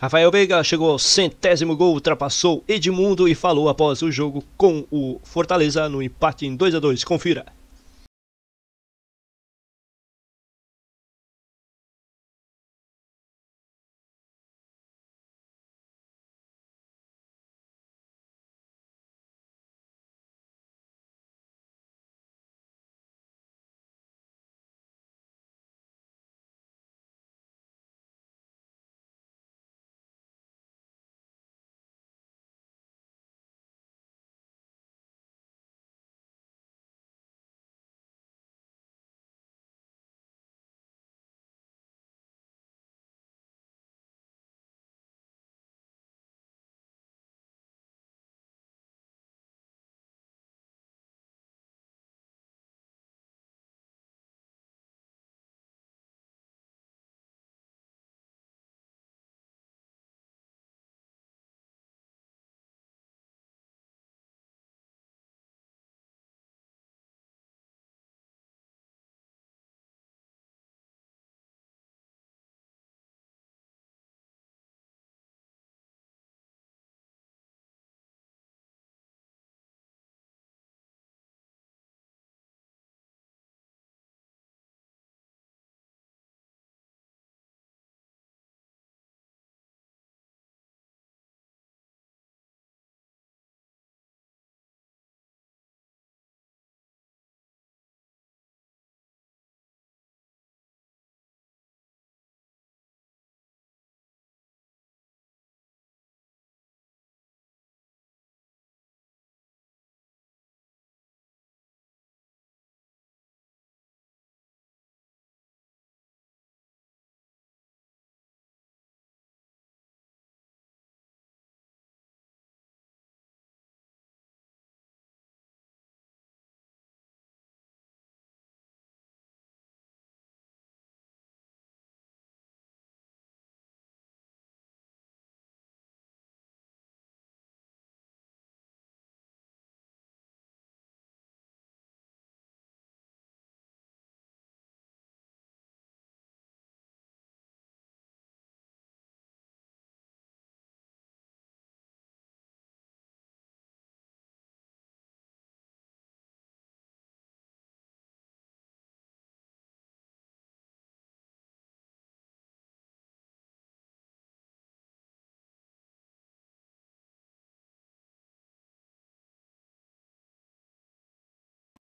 Rafael Veiga chegou ao centésimo gol, ultrapassou Edmundo e falou após o jogo com o Fortaleza no empate em 2 a 2 Confira.